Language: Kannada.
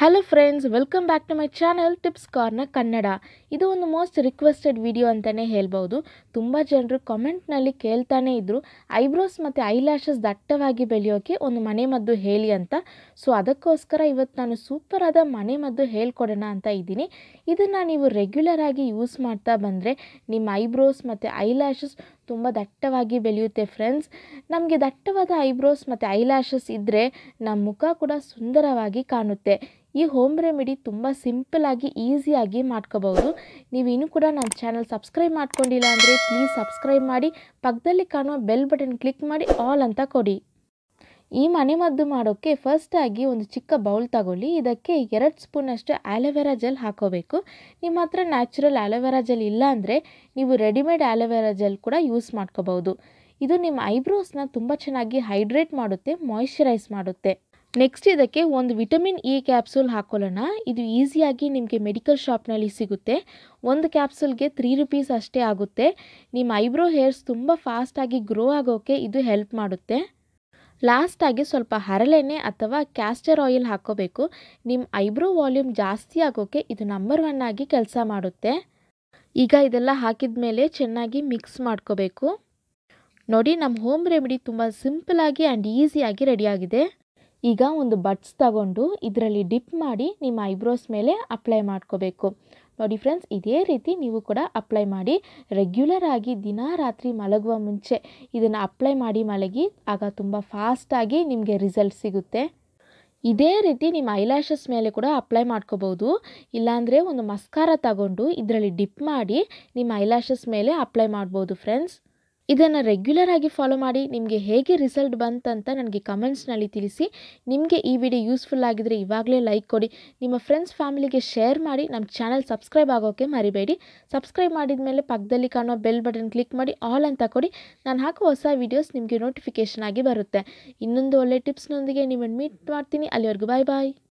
hello friends welcome back to my channel tips corner Kannada ಇದು ಒಂದು ಮೋಸ್ಟ್ ರಿಕ್ವೆಸ್ಟೆಡ್ ವಿಡಿಯೋ ಅಂತಲೇ ಹೇಳ್ಬೋದು ತುಂಬ ಜನರು ಕಮೆಂಟ್ನಲ್ಲಿ ಕೇಳ್ತಾನೆ ಇದ್ದರು ಐಬ್ರೋಸ್ ಮತ್ತು ಐಲ್ಯಾಶಸ್ ದಟ್ಟವಾಗಿ ಬೆಳೆಯೋಕ್ಕೆ ಒಂದು ಮನೆಮದ್ದು ಹೇಳಿ ಅಂತ ಸೊ ಅದಕ್ಕೋಸ್ಕರ ಇವತ್ತು ನಾನು ಸೂಪರಾದ ಮನೆಮದ್ದು ಹೇಳ್ಕೊಡೋಣ ಅಂತ ಇದ್ದೀನಿ ಇದನ್ನು ನೀವು ರೆಗ್ಯುಲರ್ ಆಗಿ ಯೂಸ್ ಮಾಡ್ತಾ ಬಂದರೆ ನಿಮ್ಮ ಐಬ್ರೋಸ್ ಮತ್ತು ಐಲ್ಯಾಶಸ್ ತುಂಬ ದಟ್ಟವಾಗಿ ಬೆಳೆಯುತ್ತೆ ಫ್ರೆಂಡ್ಸ್ ನಮಗೆ ದಟ್ಟವಾದ ಐಬ್ರೋಸ್ ಮತ್ತು ಐಲ್ಯಾಶಸ್ ಇದ್ದರೆ ನಮ್ಮ ಮುಖ ಕೂಡ ಸುಂದರವಾಗಿ ಕಾಣುತ್ತೆ ಈ ಹೋಮ್ ರೆಮಿಡಿ ತುಂಬ ಸಿಂಪಲಾಗಿ ಈಸಿಯಾಗಿ ಮಾಡ್ಕೋಬಹುದು ನೀವು ಇನ್ನೂ ಕೂಡ ನನ್ನ ಚಾನಲ್ ಸಬ್ಸ್ಕ್ರೈಬ್ ಮಾಡ್ಕೊಂಡಿಲ್ಲ ಅಂದರೆ ಪ್ಲೀಸ್ ಸಬ್ಸ್ಕ್ರೈಬ್ ಮಾಡಿ ಪಕ್ಕದಲ್ಲಿ ಕಾಣುವ ಬೆಲ್ ಬಟನ್ ಕ್ಲಿಕ್ ಮಾಡಿ ಆಲ್ ಅಂತ ಕೊಡಿ ಈ ಮನೆಮದ್ದು ಮಾಡೋಕ್ಕೆ ಫಸ್ಟಾಗಿ ಒಂದು ಚಿಕ್ಕ ಬೌಲ್ ತಗೊಳ್ಳಿ ಇದಕ್ಕೆ ಎರಡು ಸ್ಪೂನಷ್ಟು ಆ್ಯಲೋವೆರಾ ಜೆಲ್ ಹಾಕೋಬೇಕು ನಿಮ್ಮ ಹತ್ರ ನ್ಯಾಚುರಲ್ ಆ್ಯಲೋವೆರಾ ಜೆಲ್ ಇಲ್ಲಾಂದರೆ ನೀವು ರೆಡಿಮೇಡ್ ಆ್ಯಲೋವೆರಾ ಜೆಲ್ ಕೂಡ ಯೂಸ್ ಮಾಡ್ಕೋಬಹುದು ಇದು ನಿಮ್ಮ ಐಬ್ರೋಸ್ನ ತುಂಬ ಚೆನ್ನಾಗಿ ಹೈಡ್ರೇಟ್ ಮಾಡುತ್ತೆ ಮಾಯಿಶ್ಚರೈಸ್ ಮಾಡುತ್ತೆ ನೆಕ್ಸ್ಟ್ ಇದಕ್ಕೆ ಒಂದು ವಿಟಮಿನ್ ಇ ಕ್ಯಾಪ್ಸೂಲ್ ಹಾಕೊಳ್ಳೋಣ ಇದು ಈಸಿಯಾಗಿ ನಿಮಗೆ ಮೆಡಿಕಲ್ ಶಾಪ್ನಲ್ಲಿ ಸಿಗುತ್ತೆ ಒಂದು ಕ್ಯಾಪ್ಸೂಲ್ಗೆ ತ್ರೀ ರುಪೀಸ್ ಅಷ್ಟೇ ಆಗುತ್ತೆ ನಿಮ್ಮ ಐಬ್ರೋ ಹೇರ್ಸ್ ತುಂಬ ಫಾಸ್ಟಾಗಿ ಗ್ರೋ ಆಗೋಕ್ಕೆ ಇದು ಹೆಲ್ಪ್ ಮಾಡುತ್ತೆ ಲಾಸ್ಟಾಗಿ ಸ್ವಲ್ಪ ಹರಳೆಣ್ಣೆ ಅಥವಾ ಕ್ಯಾಸ್ಟರ್ ಆಯಿಲ್ ಹಾಕೋಬೇಕು ನಿಮ್ಮ ಐಬ್ರೋ ವಾಲ್ಯೂಮ್ ಜಾಸ್ತಿ ಆಗೋಕ್ಕೆ ಇದು ನಂಬರ್ ಒನ್ ಆಗಿ ಕೆಲಸ ಮಾಡುತ್ತೆ ಈಗ ಇದೆಲ್ಲ ಹಾಕಿದ ಮೇಲೆ ಚೆನ್ನಾಗಿ ಮಿಕ್ಸ್ ಮಾಡ್ಕೋಬೇಕು ನೋಡಿ ನಮ್ಮ ಹೋಮ್ ರೆಮಿಡಿ ತುಂಬ ಸಿಂಪಲಾಗಿ ಆ್ಯಂಡ್ ಈಸಿಯಾಗಿ ರೆಡಿಯಾಗಿದೆ ಈಗ ಒಂದು ಬಟ್ಸ್ ತಗೊಂಡು ಇದರಲ್ಲಿ ಡಿಪ್ ಮಾಡಿ ನಿಮ್ಮ ಐಬ್ರೋಸ್ ಮೇಲೆ ಅಪ್ಲೈ ಮಾಡ್ಕೋಬೇಕು ನೋಡಿ ಫ್ರೆಂಡ್ಸ್ ಇದೇ ರೀತಿ ನೀವು ಕೂಡ ಅಪ್ಲೈ ಮಾಡಿ ರೆಗ್ಯುಲರ್ ಆಗಿ ದಿನ ರಾತ್ರಿ ಮಲಗುವ ಮುಂಚೆ ಇದನ್ನು ಅಪ್ಲೈ ಮಾಡಿ ಮಲಗಿ ಆಗ ತುಂಬ ಫಾಸ್ಟಾಗಿ ನಿಮಗೆ ರಿಸಲ್ಟ್ ಸಿಗುತ್ತೆ ಇದೇ ರೀತಿ ನಿಮ್ಮ ಐಲ್ಯಾಶಸ್ ಮೇಲೆ ಕೂಡ ಅಪ್ಲೈ ಮಾಡ್ಕೋಬೋದು ಇಲ್ಲಾಂದರೆ ಒಂದು ಮಸ್ಕಾರ ತಗೊಂಡು ಇದರಲ್ಲಿ ಡಿಪ್ ಮಾಡಿ ನಿಮ್ಮ ಐಲ್ಯಾಶಸ್ ಮೇಲೆ ಅಪ್ಲೈ ಮಾಡ್ಬೋದು ಫ್ರೆಂಡ್ಸ್ ಇದನ್ನು ರೆಗ್ಯುಲರ್ ಆಗಿ ಫಾಲೋ ಮಾಡಿ ನಿಮಗೆ ಹೇಗೆ ರಿಸಲ್ಟ್ ಬಂತಂತ ನನಗೆ ಕಮೆಂಟ್ಸ್ನಲ್ಲಿ ತಿಳಿಸಿ ನಿಮಗೆ ಈ ವಿಡಿಯೋ ಯೂಸ್ಫುಲ್ ಆಗಿದ್ರೆ ಇವಾಗಲೇ ಲೈಕ್ ಕೊಡಿ ನಿಮ್ಮ ಫ್ರೆಂಡ್ಸ್ ಫ್ಯಾಮಿಲಿಗೆ ಶೇರ್ ಮಾಡಿ ನಮ್ಮ ಚಾನಲ್ ಸಬ್ಸ್ಕ್ರೈಬ್ ಆಗೋಕ್ಕೆ ಮರಿಬೇಡಿ ಸಬ್ಸ್ಕ್ರೈಬ್ ಮಾಡಿದ ಮೇಲೆ ಪಕ್ಕದಲ್ಲಿ ಕಾಣುವ ಬೆಲ್ ಬಟನ್ ಕ್ಲಿಕ್ ಮಾಡಿ ಆಲ್ ಅಂತ ಕೊಡಿ ನಾನು ಹಾಕೋ ಹೊಸ ವೀಡಿಯೋಸ್ ನಿಮಗೆ ನೋಟಿಫಿಕೇಷನ್ ಆಗಿ ಬರುತ್ತೆ ಇನ್ನೊಂದು ಒಳ್ಳೆ ಟಿಪ್ಸ್ನೊಂದಿಗೆ ನಿಮ್ಮನ್ನು ಮೀಟ್ ಮಾಡ್ತೀನಿ ಅಲ್ಲಿವರೆಗೂ ಬಾಯ್ ಬಾಯ್